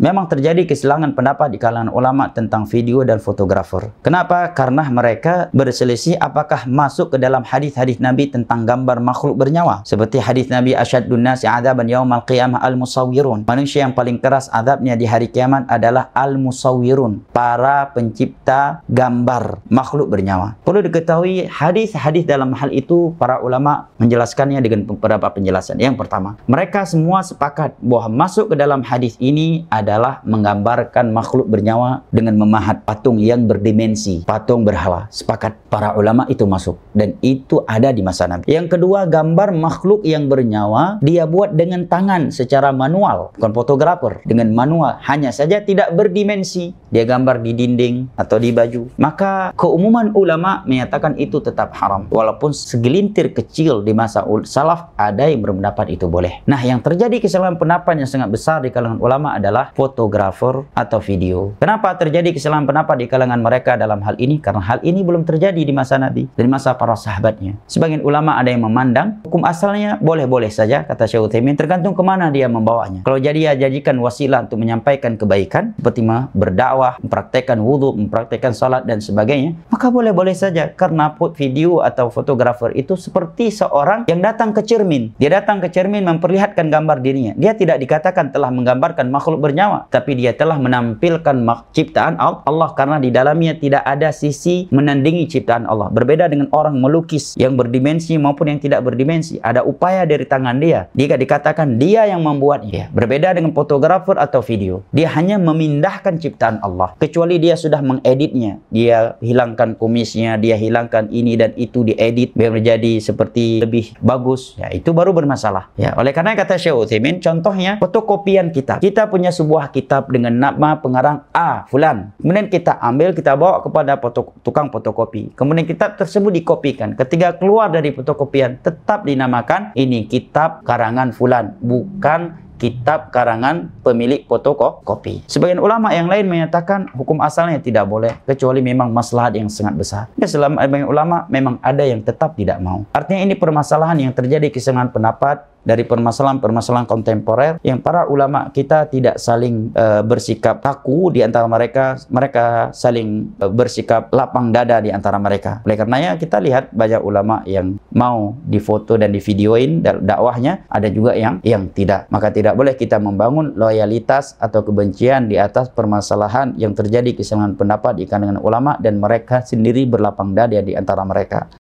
Memang terjadi kesilangan pendapat di kalangan ulama tentang video dan fotografer. Kenapa? Karena mereka berselisih apakah masuk ke dalam hadis-hadis Nabi tentang gambar makhluk bernyawa. Seperti hadis Nabi Asyadun Nasi Azaban Yaumal Qiyamah Al-Musawirun. Manusia yang paling keras adabnya di hari kiamat adalah Al-Musawirun. Para pencipta gambar makhluk bernyawa. Perlu diketahui hadis-hadis dalam hal itu para ulama menjelaskannya dengan beberapa penjelasan. Yang pertama, mereka semua sepakat bahwa masuk ke dalam hadis ini adalah menggambarkan makhluk bernyawa dengan memahat patung yang berdimensi, patung berhala. Sepakat para ulama itu masuk dan itu ada di masa Nabi. Yang kedua, gambar makhluk yang bernyawa dia buat dengan tangan secara manual, bukan fotografer, dengan manual hanya saja tidak berdimensi. Dia gambar di dinding atau di baju. Maka keumuman ulama menyatakan itu tetap haram walaupun segelintir kecil di masa salaf ada yang berpendapat itu boleh. Nah, yang terjadi kesalahan pendapat yang sangat besar di kalangan ulama adalah fotografer atau video. Kenapa terjadi kesalahan pendapat di kalangan mereka dalam hal ini? Karena hal ini belum terjadi di masa Nabi dan masa para sahabatnya. Sebagian ulama ada yang memandang hukum asalnya boleh-boleh saja kata Syekh Utsaimin tergantung kemana dia membawanya. Kalau jadi ya jadikan wasilah untuk menyampaikan kebaikan seperti berdakwah, mempraktekkan wudhu, mempraktekkan salat dan sebagainya, maka boleh-boleh saja karena video atau fotografer itu seperti seorang yang datang ke cermin. Dia datang ke cermin memperlihatkan gambar dirinya. Dia tidak dikatakan telah menggambarkan makhluk bernyata bernyawa tapi dia telah menampilkan ciptaan Allah karena di dalamnya tidak ada sisi menandingi ciptaan Allah. Berbeda dengan orang melukis yang berdimensi maupun yang tidak berdimensi, ada upaya dari tangan dia. Jika dikatakan dia yang membuatnya, ya, berbeda dengan fotografer atau video, dia hanya memindahkan ciptaan Allah. Kecuali dia sudah mengeditnya, dia hilangkan kumisnya, dia hilangkan ini dan itu diedit biar menjadi seperti lebih bagus. Ya itu baru bermasalah. Ya oleh karena kata Syekh Utsaimin, contohnya fotokopian kitab. Kita punya sebuah sebuah kitab dengan nama pengarang A fulan. Kemudian kita ambil, kita bawa kepada potok, tukang fotokopi. Kemudian kitab tersebut dikopikan. Ketika keluar dari fotokopian, tetap dinamakan ini kitab karangan fulan, bukan kitab karangan pemilik fotokopi. Sebagian ulama yang lain menyatakan hukum asalnya tidak boleh kecuali memang maslahat yang sangat besar. Ya selama sebagian ulama memang ada yang tetap tidak mau. Artinya ini permasalahan yang terjadi kesenangan pendapat dari permasalahan-permasalahan kontemporer yang para ulama kita tidak saling e, bersikap kaku di antara mereka, mereka saling e, bersikap lapang dada di antara mereka. Oleh karenanya kita lihat banyak ulama yang mau difoto dan divideoin dakwahnya, ada juga yang yang tidak. Maka tidak tidak boleh kita membangun loyalitas atau kebencian di atas permasalahan yang terjadi kesenangan pendapat di kalangan ulama dan mereka sendiri berlapang dada di antara mereka.